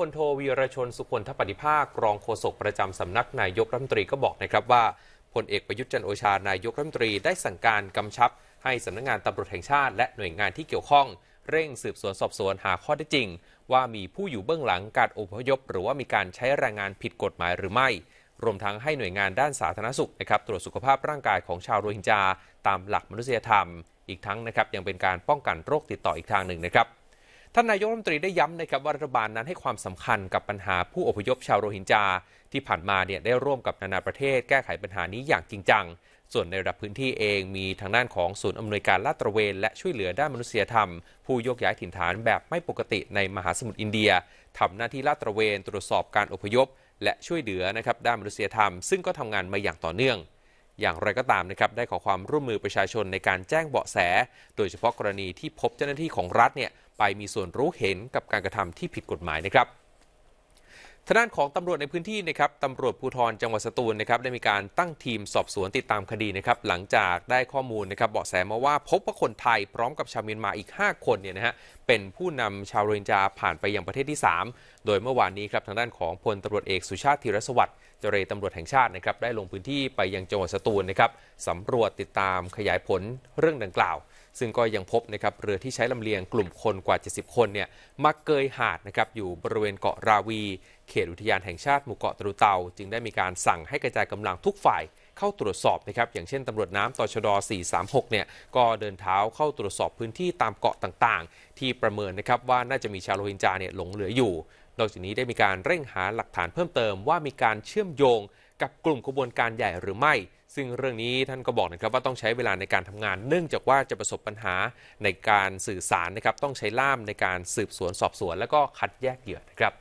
พลโทวีรชนสุขลทปฏิภาครองโฆษกประจำสำนักนายกรัฐมนตรีก็บอกนะครับว่าพลเอกประยุทธ์จันโอชานายกรัฐมนตรีได้สั่งการกำชับ ให้สำนักงงานตำรวจแห่งชาติและหน่วยงานที่เกี่ยวข้อง เร่งสืบสวนสอบสวน หาข้อเท็จจริง ว่ามีผู้อยู่เบื้องหลังการอพยพ หรือว่ามีการใช้แรงงานผิดกฎหมายหรือไม่ รวมทั้งให้หน่วยงานด้านสาธารณสุขนะครับ ตรวจสุขภาพร่างกายของชาวโรฮิงญาตามหลักมนุษยธรรม อีกทั้งนะครับยังเป็นการป้องกันโรคติดต่ออีกทางหนึ่งนะครับท่านนายกรัฐมนตรีได้ย้ำนะครับว่ารัฐบาลนั้นให้ความสำคัญกับปัญหาผู้อพยพชาวโรฮิงญาที่ผ่านมาเนี่ยได้ร่วมกับนานาประเทศแก้ไขปัญหานี้อย่างจริงจัง ส่วนในระดับพื้นที่เองมีทางด้านของศูนย์อำนวยการลาดตระเวนและช่วยเหลือด้านมนุษยธรรมผู้ยกย้ายถิ่นฐานแบบไม่ปกติในมหาสมุทรอินเดีย ทำหน้าที่ลาดตระเวนตรวจสอบการอพยพ และช่วยเหลือนะครับด้านมนุษยธรรมซึ่งก็ทำงานมาอย่างต่อเนื่อง อย่างไรก็ตามนะครับได้ขอความร่วมมือประชาชนในการแจ้งเบาะแส โดยเฉพาะกรณีที่พบเจ้าหน้าที่ของรัฐเนี่ยไปมีส่วนรู้เห็นกับการกระทำที่ผิดกฎหมายนะครับ ทางด้านของตำรวจในพื้นที่นะครับตำรวจภูธรจังหวัดสตูลนะครับได้มีการตั้งทีมสอบสวนติดตามคดีนะครับหลังจากได้ข้อมูลนะครับเบาะแสมาว่าพบว่าคนไทยพร้อมกับชาวเมียนมาอีก 5 คนเนี่ยนะฮะเป็นผู้นำชาวโรฮิงญาผ่านไปยังประเทศที่ 3 โดยเมื่อวานนี้ครับทางด้านของพลตำรวจเอกสุชาติธีรสวัสดิ์เจรตำรวจแห่งชาตินะครับได้ลงพื้นที่ไปยังจังหวัดสตูลนะครับสำรวจติดตามขยายผลเรื่องดังกล่าวซึ่งก็ยังพบนะครับเรือที่ใช้ลำเลียงกลุ่มคนกว่า 70 คนเนี่ยมาเกยหาดนะครับอยู่บริเวณเกาะราวีเขตอุทยานแห่งชาติ หมู่เกาะตรุเตา จึงได้มีการสั่งให้กระจายกำลังทุกฝ่ายเข้าตรวจสอบนะครับอย่างเช่นตำรวจน้ำตชด 436เนี่ยก็เดินเท้าเข้าตรวจสอบพื้นที่ตามเกาะต่างๆ ที่ประเมินนะครับว่าน่าจะมีชาวโรฮิงญาเนี่ยหลงเหลืออยู่นอกจากนี้ได้มีการเร่งหาหลักฐานเพิ่มเติมว่ามีการเชื่อมโยงกับกลุ่มขบวนการใหญ่หรือไม่ ซึ่งเรื่องนี้ท่านก็บอกนะครับว่าต้องใช้เวลาในการทำงาน เนื่องจากว่าจะประสบปัญหาในการสื่อสารนะครับต้องใช้ล่ามในการสืบสวนสอบสวนแล้วก็คัดแยกเหยื่อนะครับ